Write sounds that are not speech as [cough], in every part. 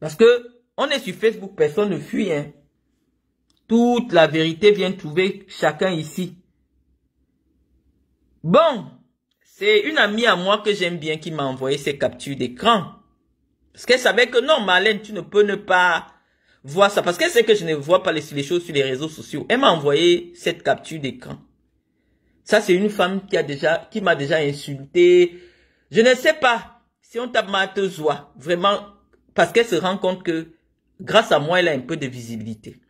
Parce que on est sur Facebook, personne ne fuit. Hein. Toute la vérité vient trouver chacun ici. Bon, c'est une amie à moi que j'aime bien qui m'a envoyé ces captures d'écran. Parce qu'elle savait que non, Marlène, tu ne peux ne pas voir ça. Parce qu'elle sait que je ne vois pas les, choses sur les réseaux sociaux. Elle m'a envoyé cette capture d'écran. Ça, c'est une femme qui a déjà, qui m'a déjà insulté. Je ne sais pas si on tape joie. Vraiment, parce qu'elle se rend compte que grâce à moi, elle a un peu de visibilité.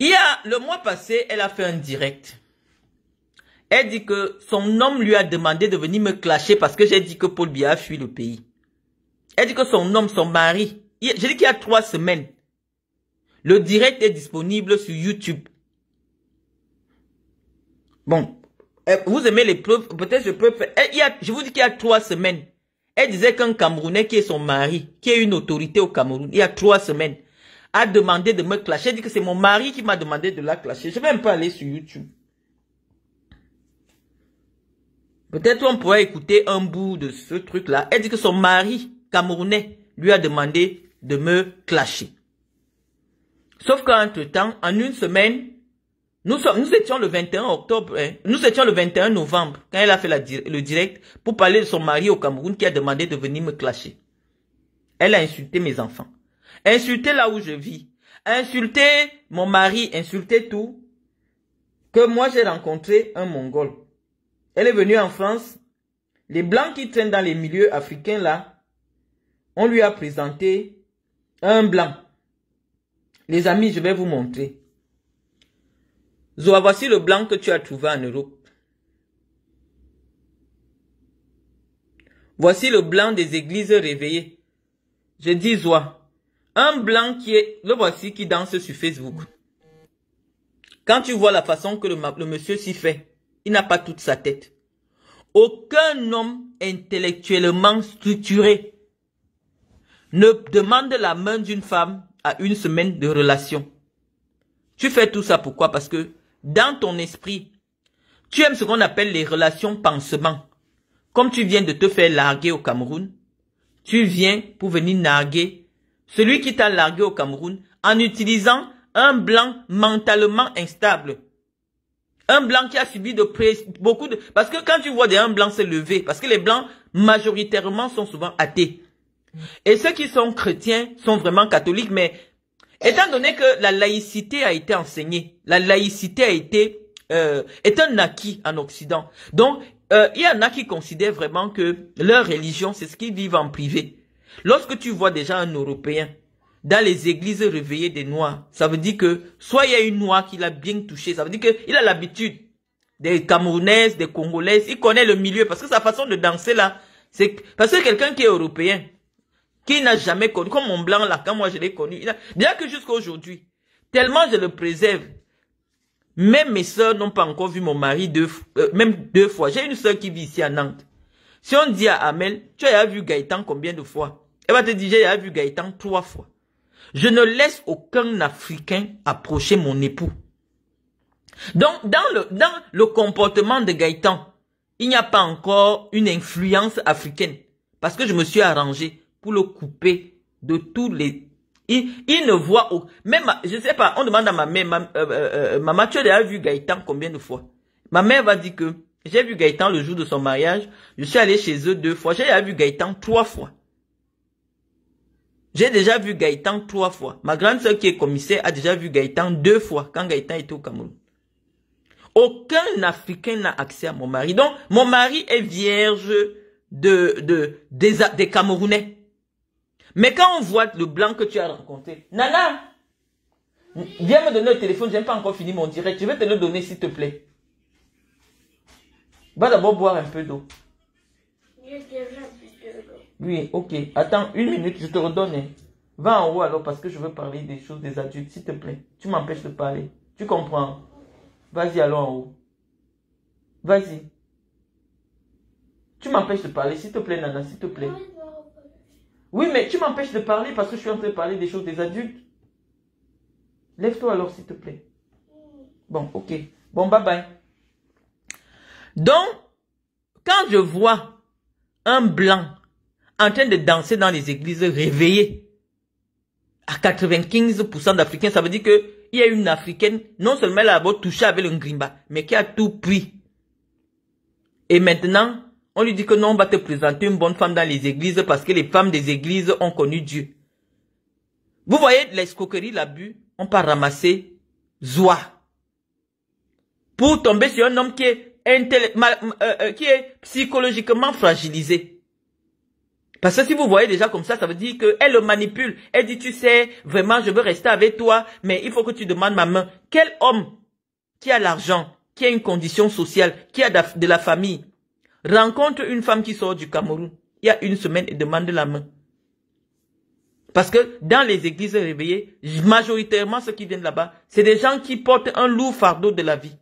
Il y a, le mois passé, elle a fait un direct. Elle dit que son homme lui a demandé de venir me clasher parce que j'ai dit que Paul Biya fuit le pays. Elle dit que son homme, son mari, j'ai dit qu'il y a trois semaines, le direct est disponible sur YouTube. Bon, euh, vous aimez les preuves, peut-être je peux faire... Euh, je vous dis qu'il y a trois semaines, elle disait qu'un Camerounais qui est son mari, qui est une autorité au Cameroun, il y a trois semaines, a demandé de me clasher. Elle dit que c'est mon mari qui m'a demandé de la clasher. Je vais même pas aller sur YouTube. Peut-être on pourrait écouter un bout de ce truc-là. Elle dit que son mari camerounais lui a demandé de me clasher. Sauf qu'entre-temps, en une semaine, nous, nous étions le 21 octobre, hein. nous étions le 21 novembre quand elle a fait le direct pour parler de son mari au Cameroun qui a demandé de venir me clasher. Elle a insulté mes enfants, insulté là où je vis, insulté mon mari, insulté tout. Que moi j'ai rencontré un Mongol. Elle est venue en France. Les blancs qui traînent dans les milieux africains là, on lui a présenté un blanc. Les amis, je vais vous montrer. Zoa, voici le blanc que tu as trouvé en Europe. Voici le blanc des églises réveillées. Je dis Zoa. Un blanc qui est, le voici qui danse sur Facebook. Quand tu vois la façon que le, le monsieur s'y fait, il n'a pas toute sa tête. Aucun homme intellectuellement structuré ne demande la main d'une femme à une semaine de relation. Tu fais tout ça pourquoi Parce que dans ton esprit, tu aimes ce qu'on appelle les relations pansement. Comme tu viens de te faire larguer au Cameroun, tu viens pour venir narguer celui qui t'a largué au Cameroun en utilisant un blanc mentalement instable. Un blanc qui a subi de beaucoup de... Parce que quand tu vois des blancs blanc se lever, parce que les blancs majoritairement sont souvent athées. Et ceux qui sont chrétiens sont vraiment catholiques, mais Étant donné que la laïcité a été enseignée, la laïcité a été euh, est un acquis en Occident. Donc, euh, il y en a qui considèrent vraiment que leur religion, c'est ce qu'ils vivent en privé. Lorsque tu vois déjà un Européen dans les églises réveillées des Noirs, ça veut dire que soit il y a une Noire qui l'a bien touché, ça veut dire qu'il a l'habitude des Camerounaises, des Congolaises, il connaît le milieu parce que sa façon de danser là, c'est parce que quelqu'un qui est Européen, qu'il n'a jamais connu, comme mon blanc là, quand moi je l'ai connu, bien que jusqu'à aujourd'hui, tellement je le préserve, même mes soeurs n'ont pas encore vu mon mari deux, euh, même deux fois. J'ai une soeur qui vit ici à Nantes. Si on dit à Amel, tu as vu Gaëtan combien de fois Elle va te dire, j'ai vu Gaëtan trois fois. Je ne laisse aucun Africain approcher mon époux. Donc, dans le, dans le comportement de Gaëtan, il n'y a pas encore une influence africaine. Parce que je me suis arrangé pour le couper de tous les... Il, ne voit... aucun... Même, je sais pas, on demande à ma mère, ma, euh, euh, euh, maman, tu as déjà vu Gaëtan combien de fois Ma mère va dire que j'ai vu Gaëtan le jour de son mariage, je suis allé chez eux deux fois, j'ai déjà vu Gaëtan trois fois. J'ai déjà vu Gaëtan trois fois. Ma grande soeur qui est commissaire a déjà vu Gaëtan deux fois quand Gaëtan était au Cameroun. Aucun Africain n'a accès à mon mari. Donc, mon mari est vierge de, des Camerounais. Mais quand on voit le blanc que tu as rencontré, Nana, viens me donner le téléphone, j'ai pas encore fini mon direct, je vais te le donner s'il te plaît. Va d'abord boire un peu d'eau. Oui, ok. Attends une minute, je te redonne. Va en haut alors parce que je veux parler des choses des adultes, s'il te plaît. Tu m'empêches de parler. Tu comprends. Vas-y, allons en haut. Vas-y. Tu m'empêches de parler, s'il te plaît, Nana, s'il te plaît. Oui, mais tu m'empêches de parler parce que je suis en train de parler des choses des adultes. Lève-toi alors, s'il te plaît. Bon, ok. Bon, bye bye. Donc, quand je vois un blanc en train de danser dans les églises réveillées, à 95% d'Africains, ça veut dire que y a une Africaine, non seulement elle a beau touché avec le ngrimba, mais qui a tout pris. Et maintenant, on lui dit que non, on va te présenter une bonne femme dans les églises parce que les femmes des églises ont connu Dieu. Vous voyez l'escroquerie, l'abus, on part ramasser Zoa. Pour tomber sur un homme qui est, euh, euh, qui est psychologiquement fragilisé. Parce que si vous voyez déjà comme ça, ça veut dire qu'elle le manipule. Elle dit, tu sais, vraiment, je veux rester avec toi, mais il faut que tu demandes ma main. Quel homme qui a l'argent, qui a une condition sociale, qui a de la famille, rencontre une femme qui sort du Cameroun il y a une semaine et demande la main. Parce que dans les églises réveillées, majoritairement ceux qui viennent là-bas, c'est des gens qui portent un lourd fardeau de la vie.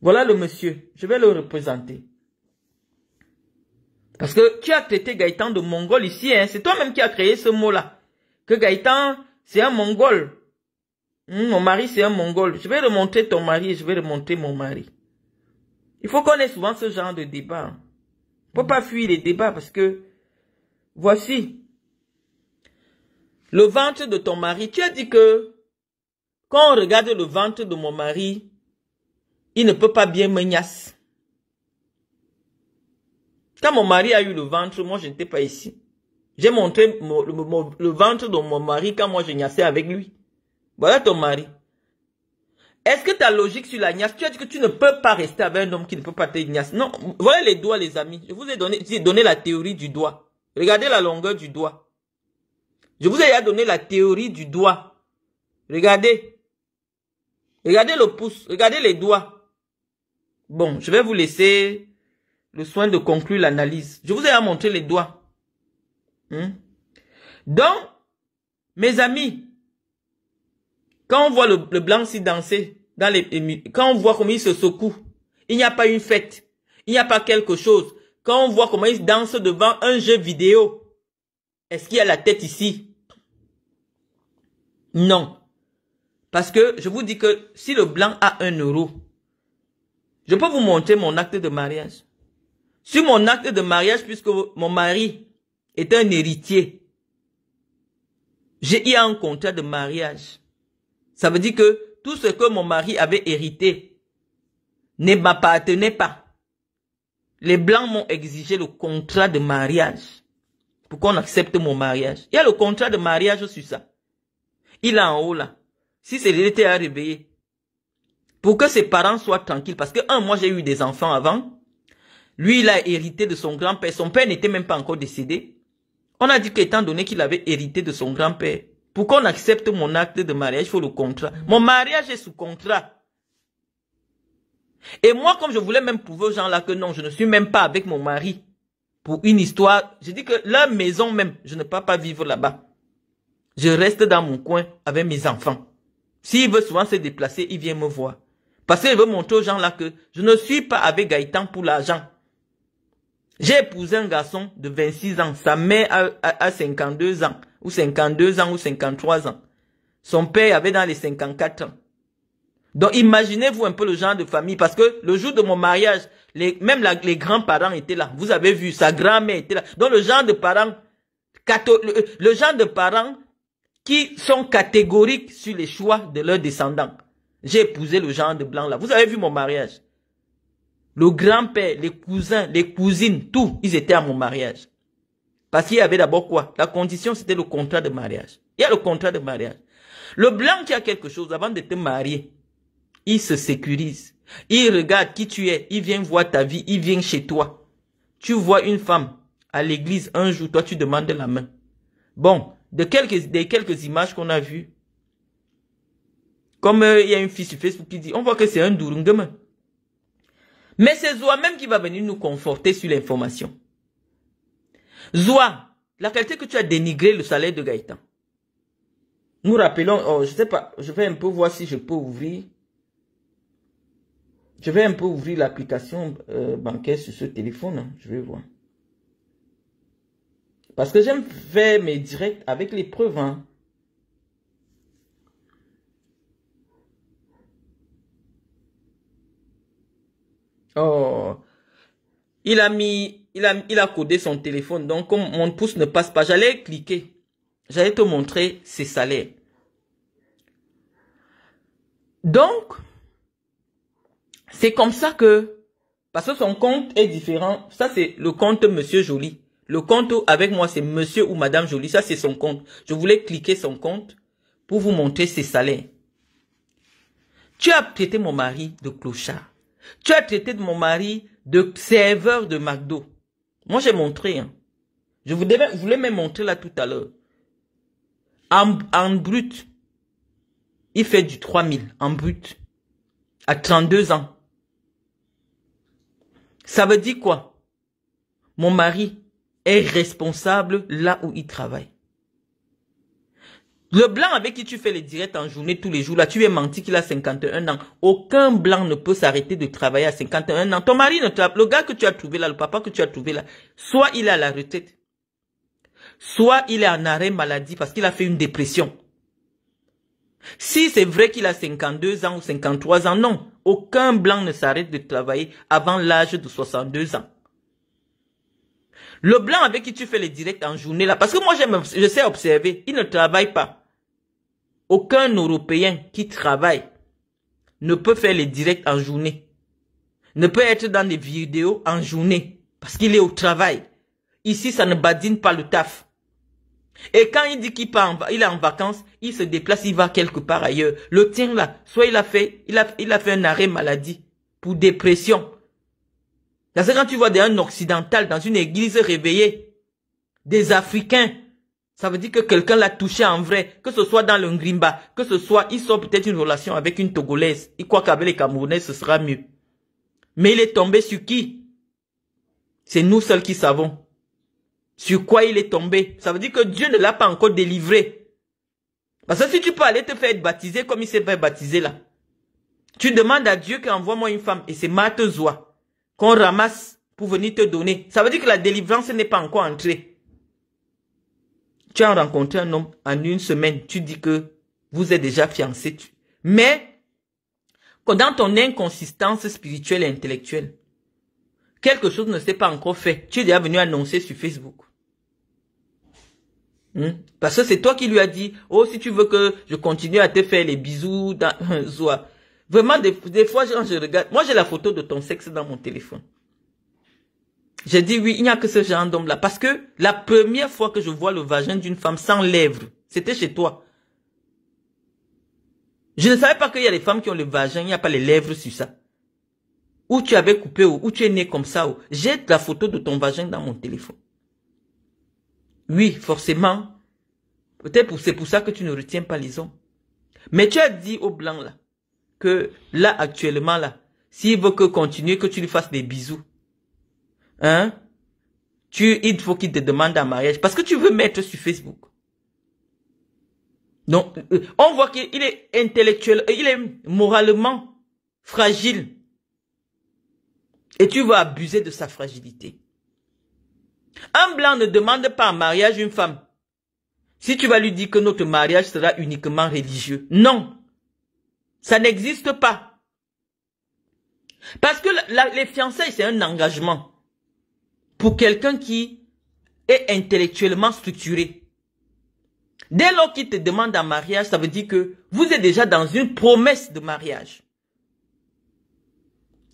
Voilà le monsieur, je vais le représenter. Parce que tu as traité Gaëtan de mongol ici, hein? c'est toi-même qui as créé ce mot-là. Que Gaëtan, c'est un mongol. Hmm, mon mari, c'est un mongol. Je vais remonter ton mari et je vais remonter mon mari. Il faut qu'on ait souvent ce genre de débat. faut pas fuir les débats parce que, voici, le ventre de ton mari, tu as dit que, quand on regarde le ventre de mon mari, il ne peut pas bien me niasse. Quand mon mari a eu le ventre, moi je n'étais pas ici. J'ai montré le, ventre de mon mari quand moi je niassais avec lui. Voilà ton mari. Est-ce que ta logique sur la gnasse tu as dit que tu ne peux pas rester avec un homme qui ne peut pas te gnasse. Non, Voyez les doigts, les amis. Je vous ai donné, donné la théorie du doigt. Regardez la longueur du doigt. Je vous ai donné la théorie du doigt. Regardez. Regardez le pouce. Regardez les doigts. Bon, je vais vous laisser le soin de conclure l'analyse. Je vous ai montré les doigts. Hmm? Donc, mes amis, quand on voit le, blanc s'y danser, dans les, quand on voit comment il se secoue, il n'y a pas une fête. Il n'y a pas quelque chose. Quand on voit comment il danse devant un jeu vidéo, est-ce qu'il y a la tête ici? Non. Parce que je vous dis que si le blanc a un euro, je peux vous montrer mon acte de mariage. Sur mon acte de mariage, puisque mon mari est un héritier, j'ai eu un contrat de mariage. Ça veut dire que tout ce que mon mari avait hérité ne m'appartenait pas. Les Blancs m'ont exigé le contrat de mariage pour qu'on accepte mon mariage. Il y a le contrat de mariage sur ça. Il est en haut là. Si c'est l'été à réveiller. Pour que ses parents soient tranquilles. Parce que, un, moi j'ai eu des enfants avant. Lui, il a hérité de son grand-père. Son père n'était même pas encore décédé. On a dit qu'étant donné qu'il avait hérité de son grand-père, pour qu'on accepte mon acte de mariage, il faut le contrat. Mon mariage est sous contrat. Et moi, comme je voulais même prouver aux gens là que non, je ne suis même pas avec mon mari pour une histoire, j'ai dit que la maison même, je ne peux pas vivre là-bas. Je reste dans mon coin avec mes enfants. S'il veut souvent se déplacer, il vient me voir. Parce qu'il veut montrer aux gens là que je ne suis pas avec Gaëtan pour l'argent. J'ai épousé un garçon de 26 ans. Sa mère a 52 ans ou 52 ans ou 53 ans. Son père avait dans les 54 ans. Donc imaginez-vous un peu le genre de famille, parce que le jour de mon mariage, les, même les grands-parents étaient là. Vous avez vu, sa grand-mère était là. Donc le genre de parents, le genre de parents qui sont catégoriques sur les choix de leurs descendants. J'ai épousé le genre de blanc là. Vous avez vu mon mariage. Le grand-père, les cousins, les cousines, tout, ils étaient à mon mariage. Parce qu'il y avait d'abord quoi La condition, c'était le contrat de mariage. Il y a le contrat de mariage. Le blanc qui a quelque chose, avant de te marier, il se sécurise. Il regarde qui tu es. Il vient voir ta vie. Il vient chez toi. Tu vois une femme à l'église un jour. Toi, tu demandes la main. Bon, de quelques, des quelques images qu'on a vues, comme euh, il y a un fils sur Facebook qui dit, on voit que c'est un demain Mais c'est toi même qui va venir nous conforter sur l'information. Zoa, la qualité que tu as dénigré le salaire de Gaëtan. Nous rappelons, je oh, je sais pas, je vais un peu voir si je peux ouvrir. Je vais un peu ouvrir l'application euh, bancaire sur ce téléphone. Hein. je vais voir. Parce que j'aime faire mes directs avec les preuves. Hein. Oh, il a mis, il a, il a codé son téléphone. Donc, comme mon pouce ne passe pas, j'allais cliquer. J'allais te montrer ses salaires. Donc, c'est comme ça que, parce que son compte est différent. Ça, c'est le compte Monsieur Joli. Le compte avec moi, c'est Monsieur ou Madame Jolie. Ça, c'est son compte. Je voulais cliquer son compte pour vous montrer ses salaires. Tu as traité mon mari de clochard. Tu as traité de mon mari de serveur de McDo. Moi, j'ai montré. Hein. Je vous devais, voulais même montrer là tout à l'heure. En, en, brut, il fait du 3000 en brut à 32 ans. Ça veut dire quoi Mon mari est responsable là où il travaille. Le blanc avec qui tu fais les directs en journée tous les jours, là, tu es menti qu'il a 51 ans. Aucun blanc ne peut s'arrêter de travailler à 51 ans. Ton mari ne le gars que tu as trouvé là, le papa que tu as trouvé là, soit il est à la retraite, soit il est en arrêt maladie parce qu'il a fait une dépression. Si c'est vrai qu'il a 52 ans ou 53 ans, non. Aucun blanc ne s'arrête de travailler avant l'âge de 62 ans. Le blanc avec qui tu fais les directs en journée là, parce que moi je sais observer, il ne travaille pas. Aucun Européen qui travaille ne peut faire les directs en journée, ne peut être dans les vidéos en journée, parce qu'il est au travail. Ici, ça ne badine pas le taf. Et quand il dit qu'il est en vacances, il se déplace, il va quelque part ailleurs. Le tien là, soit il a fait, il a, il a fait un arrêt maladie pour dépression. Parce que quand tu vois un occidental dans une église réveillée, des Africains, ça veut dire que quelqu'un l'a touché en vrai, que ce soit dans le Ngrimba, que ce soit, il sort peut-être une relation avec une Togolaise. Il croit qu'avec les Camerounais, ce sera mieux. Mais il est tombé sur qui C'est nous seuls qui savons. Sur quoi il est tombé Ça veut dire que Dieu ne l'a pas encore délivré. Parce que si tu peux aller te faire baptiser baptisé comme il s'est fait baptiser là, tu demandes à Dieu qu'envoie-moi une femme et c'est Marthe qu'on ramasse pour venir te donner. Ça veut dire que la délivrance n'est pas encore entrée tu as rencontré un homme en une semaine, tu dis que vous êtes déjà fiancé. Mais, dans ton inconsistance spirituelle et intellectuelle, quelque chose ne s'est pas encore fait. Tu es déjà venu annoncer sur Facebook. Hmm? Parce que c'est toi qui lui as dit, oh, si tu veux que je continue à te faire les bisous, [laughs] Vraiment, des fois, je regarde, moi j'ai la photo de ton sexe dans mon téléphone. J'ai dit oui, il n'y a que ce genre d'homme-là. Parce que la première fois que je vois le vagin d'une femme sans lèvres, c'était chez toi. Je ne savais pas qu'il y a des femmes qui ont le vagin, il n'y a pas les lèvres sur ça. Où tu avais coupé, ou, tu es né comme ça. Ou... J'ai la photo de ton vagin dans mon téléphone. Oui, forcément. Peut-être c'est pour ça que tu ne retiens pas les hommes. Mais tu as dit au blanc là, que là actuellement là, s'il veut que continue, que tu lui fasses des bisous hein, tu, il faut qu'il te demande un mariage parce que tu veux mettre sur Facebook. Donc, euh, on voit qu'il est intellectuel, euh, il est moralement fragile. Et tu vas abuser de sa fragilité. Un blanc ne demande pas un mariage une femme. Si tu vas lui dire que notre mariage sera uniquement religieux. Non. Ça n'existe pas. Parce que les fiançailles, c'est un engagement pour quelqu'un qui est intellectuellement structuré. Dès lors qu'il te demande un mariage, ça veut dire que vous êtes déjà dans une promesse de mariage.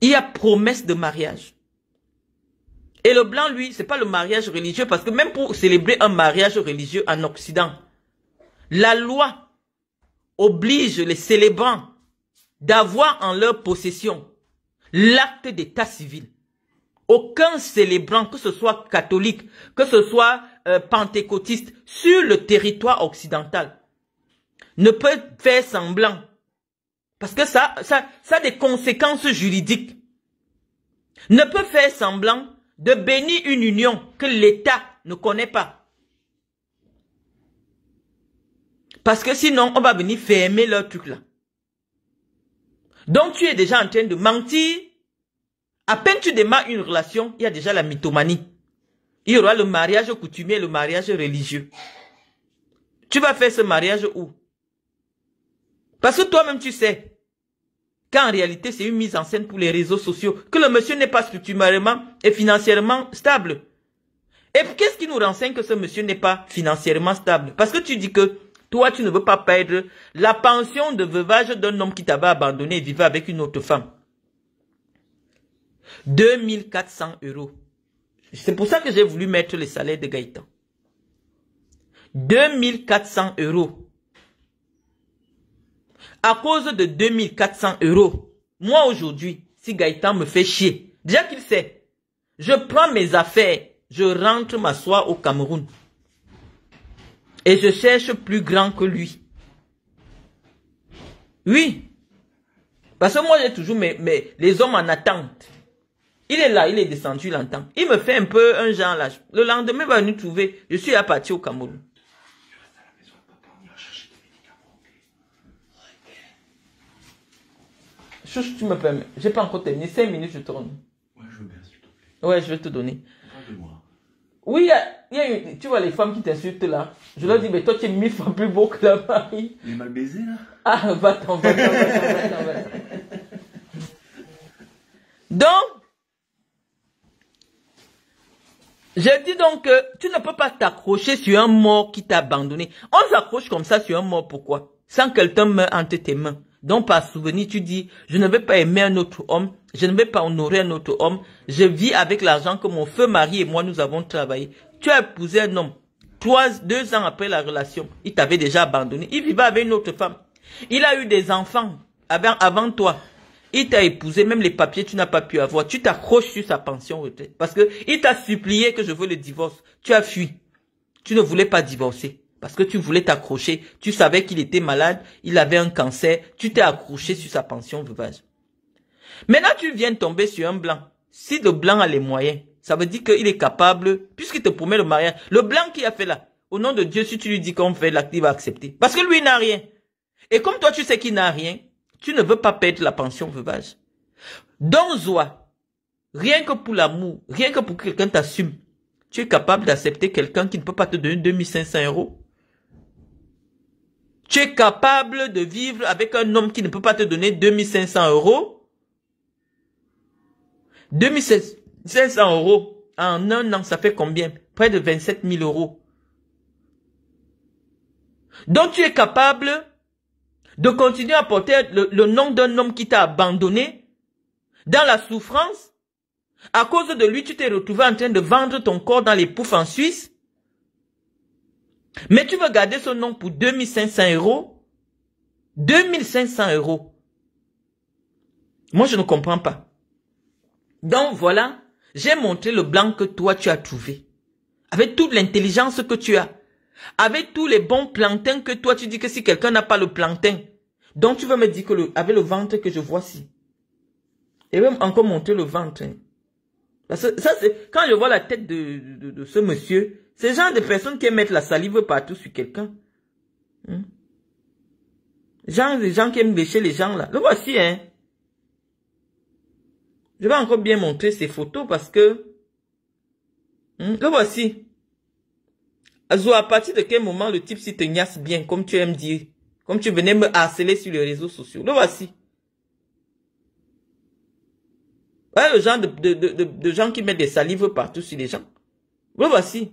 Il y a promesse de mariage. Et le blanc, lui, c'est pas le mariage religieux parce que même pour célébrer un mariage religieux en Occident, la loi oblige les célébrants d'avoir en leur possession l'acte d'état civil aucun célébrant, que ce soit catholique, que ce soit euh, pentecôtiste, sur le territoire occidental, ne peut faire semblant. Parce que ça, ça, ça a des conséquences juridiques. Ne peut faire semblant de bénir une union que l'État ne connaît pas. Parce que sinon, on va venir fermer leur truc là. Donc tu es déjà en train de mentir à peine tu démarres une relation, il y a déjà la mythomanie. Il y aura le mariage coutumier, le mariage religieux. Tu vas faire ce mariage où Parce que toi-même tu sais qu'en réalité c'est une mise en scène pour les réseaux sociaux, que le monsieur n'est pas structurellement et financièrement stable. Et qu'est-ce qui nous renseigne que ce monsieur n'est pas financièrement stable Parce que tu dis que toi, tu ne veux pas perdre la pension de veuvage d'un homme qui t'avait abandonné et vivait avec une autre femme. 2400 euros. C'est pour ça que j'ai voulu mettre le salaire de Gaëtan. 2400 euros. À cause de 2400 euros, moi aujourd'hui, si Gaëtan me fait chier, déjà qu'il sait, je prends mes affaires, je rentre m'asseoir au Cameroun. Et je cherche plus grand que lui. Oui. Parce que moi, j'ai toujours les hommes en attente. Il est là, il est descendu, il entend. Il me fait un peu un genre là. Le lendemain, il va nous trouver. Je suis à partir au Cameroun. Chouche, tu me permets. J'ai pas encore terminé. Cinq minutes, je tourne. Ouais, je veux bien, s'il te plaît. Ouais, je vais te donner. Moi. Oui, il y, a une, tu vois les femmes qui t'insultent là. Je leur dis, mais toi, tu es mille fois plus beau que la mari. Il est mal baisé là. Ah, va-t'en, va-t'en, va-t'en, va-t'en. Donc, Je dis donc que tu ne peux pas t'accrocher sur un mort qui t'a abandonné. On s'accroche comme ça sur un mort, pourquoi Sans quelqu'un meure entre tes mains. Donc par souvenir, tu dis, je ne vais pas aimer un autre homme, je ne vais pas honorer un autre homme, je vis avec l'argent que mon feu mari et moi nous avons travaillé. Tu as épousé un homme, trois, deux ans après la relation, il t'avait déjà abandonné, il vivait avec une autre femme. Il a eu des enfants avant, avant toi, il t'a épousé, même les papiers, tu n'as pas pu avoir. Tu t'accroches sur sa pension retraite. Parce que il t'a supplié que je veux le divorce. Tu as fui. Tu ne voulais pas divorcer. Parce que tu voulais t'accrocher. Tu savais qu'il était malade. Il avait un cancer. Tu t'es accroché sur sa pension veuvage. Maintenant, tu viens tomber sur un blanc. Si le blanc a les moyens, ça veut dire qu'il est capable, puisqu'il te promet le mariage. Le blanc qui a fait là, au nom de Dieu, si tu lui dis qu'on fait l'acte, il va accepter. Parce que lui il n'a rien. Et comme toi, tu sais qu'il n'a rien, tu ne veux pas perdre la pension veuvage. Dans joie. rien que pour l'amour, rien que pour quelqu'un t'assume, tu es capable d'accepter quelqu'un qui ne peut pas te donner 2500 euros. Tu es capable de vivre avec un homme qui ne peut pas te donner 2500 euros. 2500 euros en un an, ça fait combien Près de 27 000 euros. Donc tu es capable de continuer à porter le, nom d'un homme qui t'a abandonné dans la souffrance. À cause de lui, tu t'es retrouvé en train de vendre ton corps dans les poufs en Suisse. Mais tu veux garder ce nom pour 2500 euros 2500 euros. Moi, je ne comprends pas. Donc voilà, j'ai montré le blanc que toi tu as trouvé. Avec toute l'intelligence que tu as. Avec tous les bons plantains que toi, tu dis que si quelqu'un n'a pas le plantain, donc tu veux me dire que le, avec le ventre que je vois ici. Et même encore montrer le ventre. Hein. ça, c'est quand je vois la tête de, de, ce monsieur, c'est le genre de personnes qui mettent la salive partout sur quelqu'un. Hein. Genre des gens qui aiment bêcher les gens là. Le voici, hein. Je vais encore bien montrer ces photos parce que... Hein, le voici à partir de quel moment le type s'y te bien, comme tu aimes dire, comme tu venais me harceler sur les réseaux sociaux. Le voici. ouais, le genre de, gens qui mettent des salives partout sur les gens. Le voici.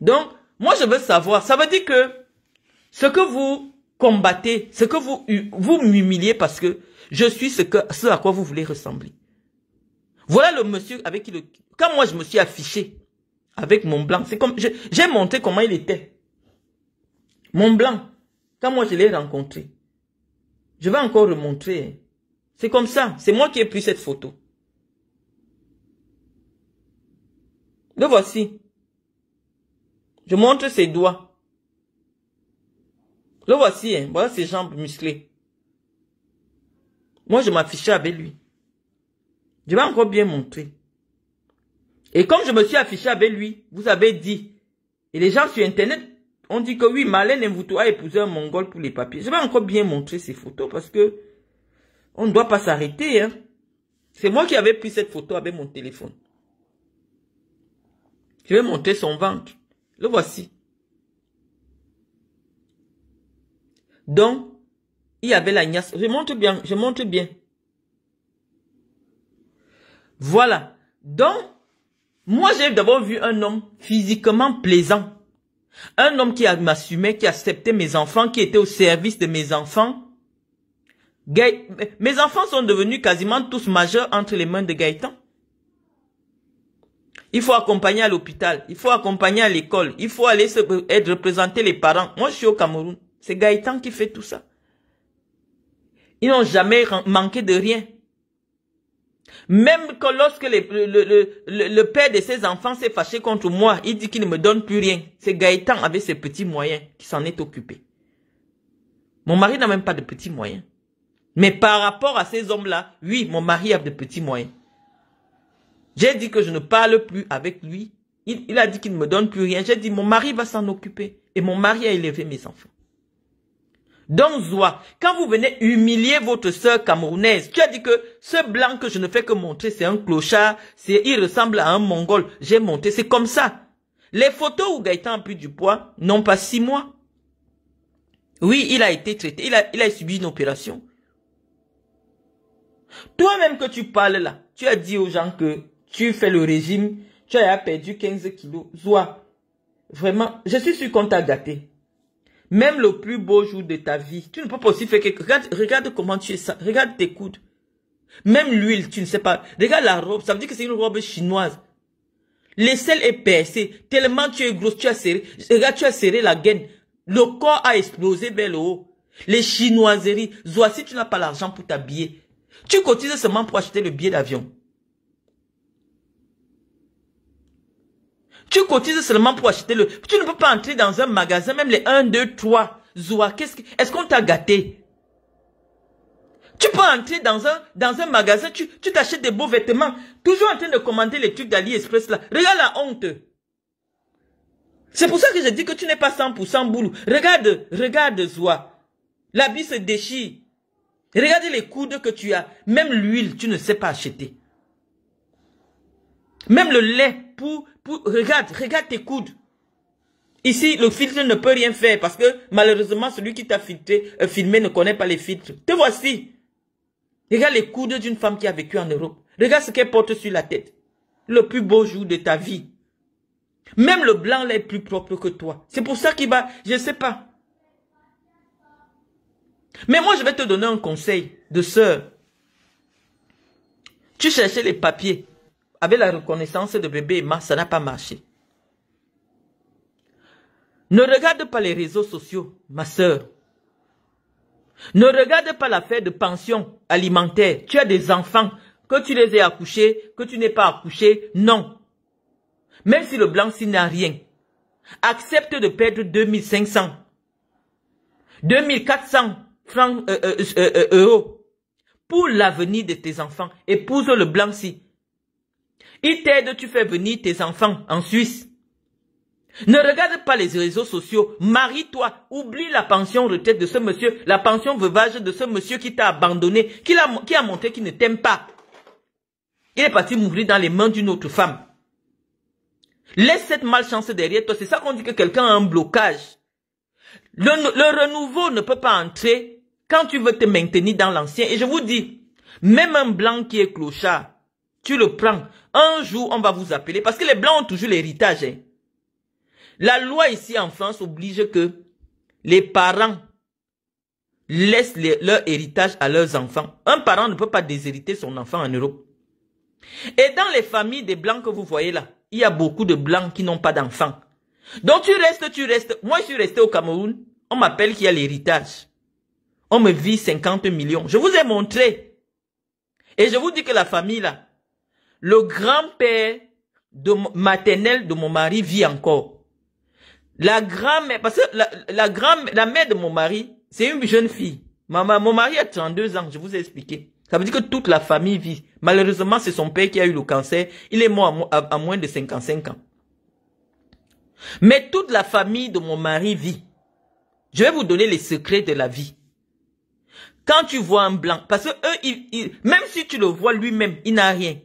Donc, moi je veux savoir, ça veut dire que ce que vous combattez, ce que vous, vous m'humiliez parce que je suis ce, que, ce à quoi vous voulez ressembler. Voilà le monsieur avec qui le... Quand moi, je me suis affiché avec mon blanc, c'est comme... J'ai montré comment il était. Mon blanc, quand moi, je l'ai rencontré. Je vais encore le montrer. Hein. C'est comme ça. C'est moi qui ai pris cette photo. Le voici. Je montre ses doigts. Le voici. Hein. Voilà ses jambes musclées. Moi, je m'affichais avec lui. Je vais encore bien montrer. Et comme je me suis affiché avec lui, vous avez dit, et les gens sur Internet ont dit que oui, Malène Mvoutoua a épousé un Mongol pour les papiers. Je vais encore bien montrer ces photos parce que on ne doit pas s'arrêter. Hein. C'est moi qui avais pris cette photo avec mon téléphone. Je vais montrer son ventre. Le voici. Donc, il y avait la niasse. Je montre bien, je montre bien. Voilà. Donc, moi, j'ai d'abord vu un homme physiquement plaisant. Un homme qui m'assumait, qui acceptait mes enfants, qui était au service de mes enfants. Mes enfants sont devenus quasiment tous majeurs entre les mains de Gaëtan. Il faut accompagner à l'hôpital, il faut accompagner à l'école, il faut aller se... être représenté les parents. Moi, je suis au Cameroun. C'est Gaëtan qui fait tout ça. Ils n'ont jamais manqué de rien. Même que lorsque le, père de ses enfants s'est fâché contre moi, il dit qu'il ne me donne plus rien. C'est Gaëtan avec ses petits moyens qui s'en est occupé. Mon mari n'a même pas de petits moyens. Mais par rapport à ces hommes-là, oui, mon mari a de petits moyens. J'ai dit que je ne parle plus avec lui. Il, il a dit qu'il ne me donne plus rien. J'ai dit, mon mari va s'en occuper. Et mon mari a élevé mes enfants. Donc, Zoa, quand vous venez humilier votre sœur camerounaise, tu as dit que ce blanc que je ne fais que montrer, c'est un clochard, c'est, il ressemble à un mongol, j'ai monté, c'est comme ça. Les photos où Gaëtan a pris du poids n'ont pas six mois. Oui, il a été traité, il a, il a subi une opération. Toi-même que tu parles là, tu as dit aux gens que tu fais le régime, tu as perdu 15 kilos. Zoua, vraiment, je suis sûr qu'on t'a gâté. Même le plus beau jour de ta vie, tu ne peux pas aussi faire quelque regarde, regarde comment tu es ça. Regarde tes coudes. Même l'huile, tu ne sais pas. Regarde la robe, ça veut dire que c'est une robe chinoise. L'aisselle est percée. Tellement tu es grosse, tu as serré. Regarde, tu as serré la gaine. Le corps a explosé belle le haut. Les chinoiseries. si tu n'as pas l'argent pour t'habiller. Tu cotises seulement pour acheter le billet d'avion. Tu cotises seulement pour acheter le... Tu ne peux pas entrer dans un magasin, même les 1, 2, 3. Zoua, qu'est-ce que... Est-ce qu'on t'a gâté Tu peux entrer dans un, dans un magasin, tu t'achètes des beaux vêtements. Toujours en train de commander les trucs d'AliExpress là. Regarde la honte. C'est pour ça que je dis que tu n'es pas 100% boulot. Regarde, regarde Zoua. L'habit se déchire. Regarde les coudes que tu as. Même l'huile, tu ne sais pas acheter. Même le lait, pour, regarde, regarde tes coudes. Ici, le filtre ne peut rien faire parce que malheureusement, celui qui t'a euh, filmé ne connaît pas les filtres. Te voici. Regarde les coudes d'une femme qui a vécu en Europe. Regarde ce qu'elle porte sur la tête. Le plus beau jour de ta vie. Même le blanc là est plus propre que toi. C'est pour ça qu'il va, je ne sais pas. Mais moi, je vais te donner un conseil de sœur. Tu cherchais les papiers avec la reconnaissance de bébé ma, ça n'a pas marché. Ne regarde pas les réseaux sociaux, ma soeur. Ne regarde pas l'affaire de pension alimentaire. Tu as des enfants, que tu les aies accouchés, que tu n'es pas accouché, non. Même si le blanc-ci n'a rien, accepte de perdre 2500, 2400 francs, euh, euh, euh, euros pour l'avenir de tes enfants. Épouse le blanc-ci. Il t'aide, tu fais venir tes enfants en Suisse. Ne regarde pas les réseaux sociaux. Marie-toi. Oublie la pension retraite de ce monsieur, la pension veuvage de ce monsieur qui t'a abandonné, qui a, qui montré qu'il ne t'aime pas. Il est parti mourir dans les mains d'une autre femme. Laisse cette malchance derrière toi. C'est ça qu'on dit que quelqu'un a un blocage. le renouveau ne peut pas entrer quand tu veux te maintenir dans l'ancien. Et je vous dis, même un blanc qui est clochard, tu le prends. Un jour, on va vous appeler parce que les blancs ont toujours l'héritage. Hein. La loi ici en France oblige que les parents laissent leur héritage à leurs enfants. Un parent ne peut pas déshériter son enfant en Europe. Et dans les familles des blancs que vous voyez là, il y a beaucoup de blancs qui n'ont pas d'enfants. Donc tu restes, tu restes. Moi, je suis resté au Cameroun. On m'appelle qu'il y a l'héritage. On me vit 50 millions. Je vous ai montré. Et je vous dis que la famille là, le grand-père de, maternel de mon mari vit encore. La grand-mère, parce que la, la mère de mon mari, c'est une jeune fille. Maman, mon mari a 32 ans, je vous ai expliqué. Ça veut dire que toute la famille vit. Malheureusement, c'est son père qui a eu le cancer. Il est mort à, moins de 55 ans. Mais toute la famille de mon mari vit. Je vais vous donner les secrets de la vie. Quand tu vois un blanc, parce que eux, même si tu le vois lui-même, il n'a rien.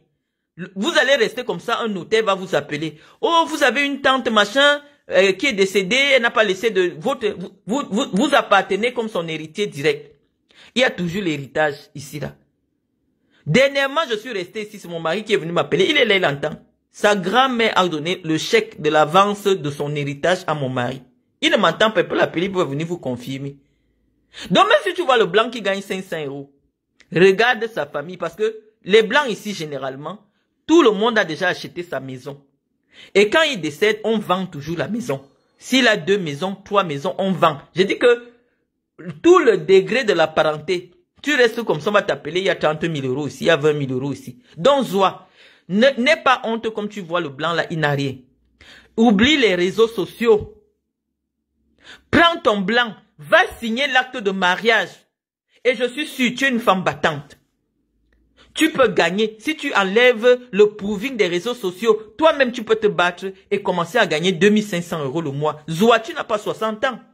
Vous allez rester comme ça, un notaire va vous appeler. Oh, vous avez une tante machin euh, qui est décédée, elle n'a pas laissé de votre... Vous, vous, vous appartenez comme son héritier direct. Il y a toujours l'héritage ici-là. Dernièrement, je suis resté ici, c'est mon mari qui est venu m'appeler. Il est là, il entend. Sa grand-mère a donné le chèque de l'avance de son héritage à mon mari. Il ne m'entend pas, il peut l'appeler pour venir vous confirmer. Donc même si tu vois le blanc qui gagne 500 euros, regarde sa famille parce que les blancs ici, généralement, tout le monde a déjà acheté sa maison. Et quand il décède, on vend toujours la maison. S'il a deux maisons, trois maisons, on vend. J'ai dit que tout le degré de la parenté, tu restes comme ça, on va t'appeler, il y a 30 000 euros ici, il y a 20 000 euros ici. Donc, n'aie pas honte comme tu vois le blanc là, il n'a rien. Oublie les réseaux sociaux. Prends ton blanc, va signer l'acte de mariage. Et je suis sûr tu es une femme battante tu peux gagner. Si tu enlèves le proving des réseaux sociaux, toi-même, tu peux te battre et commencer à gagner 2500 euros le mois. Zoua, tu n'as pas 60 ans.